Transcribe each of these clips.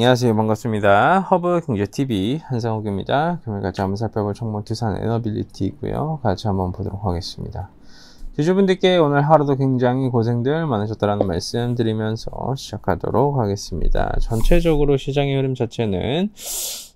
안녕하세요 반갑습니다 허브 경제TV 한상욱입니다 금일 같이 한번 살펴볼 정문 투산 에너빌리티이고요 같이 한번 보도록 하겠습니다 제주분들께 오늘 하루도 굉장히 고생들 많으셨다라는 말씀 드리면서 시작하도록 하겠습니다 전체적으로 시장의 흐름 자체는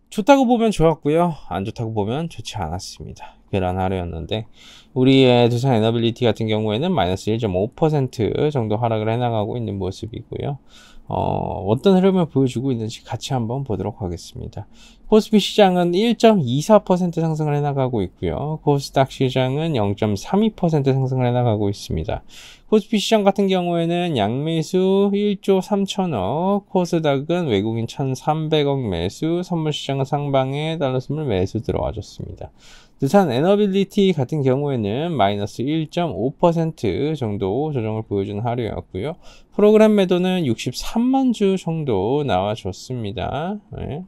좋다고 보면 좋았고요 안 좋다고 보면 좋지 않았습니다 계란하루였는데 우리의 두산 에너빌리티 같은 경우에는 마이너스 1.5% 정도 하락을 해나가고 있는 모습이고요. 어, 어떤 흐름을 보여주고 있는지 같이 한번 보도록 하겠습니다. 코스피 시장은 1.24% 상승을 해나가고 있고요. 코스닥 시장은 0.32% 상승을 해나가고 있습니다. 코스피 시장 같은 경우에는 양매수 1조 3천억, 코스닥은 외국인 1,300억 매수, 선물시장은 상방에 달러 스물 매수 들어와줬습니다. 두산 에너빌리티 같은 경우에는 마이너스 1.5% 정도 조정을 보여준 하루였고요. 프로그램 매도는 63만 주 정도 나와줬습니다. 네.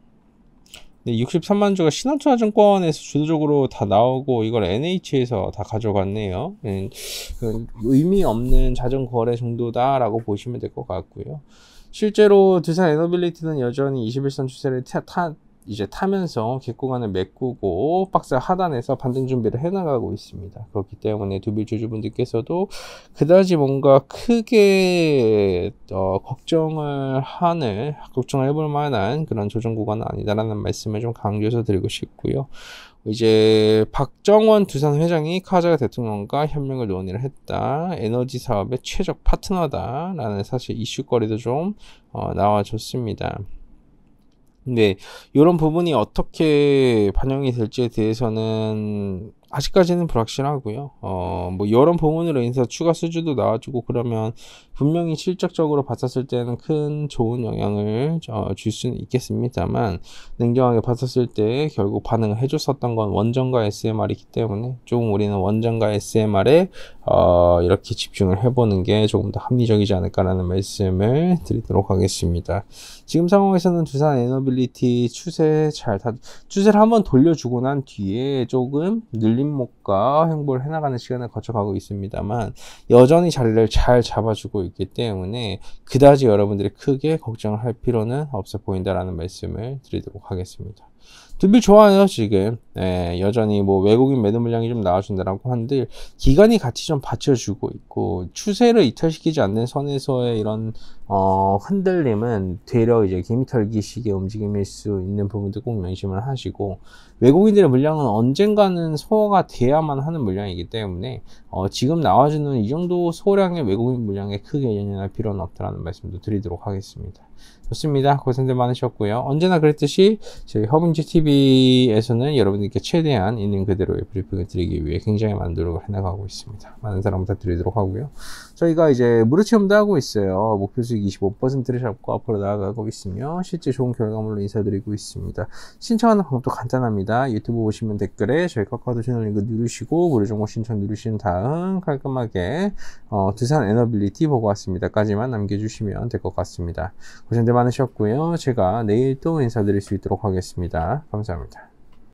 근데 63만 주가 신한투자증권에서 주도적으로 다 나오고 이걸 NH에서 다 가져갔네요. 네, 그 의미 없는 자전 거래 정도다라고 보시면 될 것 같고요. 실제로 두산 에너빌리티는 여전히 21선 추세를 타, 타, 이제 타면서 개구간을 메꾸고 박스 하단에서 반등 준비를 해나가고 있습니다. 그렇기 때문에 두빌주주분들께서도 그다지 뭔가 크게 어, 걱정을 하는 걱정을 해볼 만한 그런 조정 구간은 아니다라는 말씀을 좀 강조해서 드리고 싶고요. 이제 박정원 두산 회장이 카자흐 대통령과 협력을 논의를 했다. 에너지 사업의 최적 파트너다라는 사실 이슈거리도 좀 어, 나와줬습니다. 근데 네, 이런 부분이 어떻게 반영이 될지에 대해서는 아직까지는 불확실하고요. 어, 뭐 여론 부문으로 인해서 추가 수주도 나와주고 그러면 분명히 실적적으로 봤었을 때는 큰 좋은 영향을 어, 줄 수는 있겠습니다만 냉정하게 봤었을 때 결국 반응을 해줬었던 건 원전과 SMR이기 때문에 조금 우리는 원전과 SMR에 어, 이렇게 집중을 해보는 게 조금 더 합리적이지 않을까라는 말씀을 드리도록 하겠습니다. 지금 상황에서는 두산 에너빌리티 추세 잘 다, 추세를 한번 돌려주고 난 뒤에 조금 늘림 진목과 행보를 해나가는 시간을 거쳐가고 있습니다만 여전히 자리를 잘 잡아주고 있기 때문에 그다지 여러분들이 크게 걱정을 할 필요는 없어 보인다라는 말씀을 드리도록 하겠습니다. 두필 좋아요 지금 예, 여전히 뭐 외국인 매도 물량이 좀 나와준다라고 하는 기간이 같이 좀 받쳐주고 있고 추세를 이탈시키지 않는 선에서의 이런 어, 흔들림은 되려 이제 개미털기식의 움직임일 수 있는 부분도 꼭 명심을 하시고 외국인들의 물량은 언젠가는 소화 커버가 돼야만 하는 물량이기 때문에 어, 지금 나와주는 이 정도 소량의 외국인 물량에 크게 연연할 필요는 없다는 말씀도 드리도록 하겠습니다. 좋습니다. 고생들 많으셨고요. 언제나 그랬듯이 저희 허브인지 TV에서는 여러분들께 최대한 있는 그대로의 브리핑을 드리기 위해 굉장히 많은 노력을 해나가고 있습니다. 많은 사랑 부탁드리도록 하고요. 저희가 이제 무료 체험도 하고 있어요. 목표 수익 25%를 잡고 앞으로 나아가고 있으며 실제 좋은 결과물로 인사드리고 있습니다. 신청하는 방법도 간단합니다. 유튜브 보시면 댓글에 저희 카카오톡 채널 링크 누르시고 무료 정보 신청 누르신 다음 깔끔하게 어, 두산 에너빌리티 보고 왔습니다까지만 남겨주시면 될 것 같습니다. 고생들 많으셨고요. 제가 내일 또 인사드릴 수 있도록 하겠습니다. 감사합니다.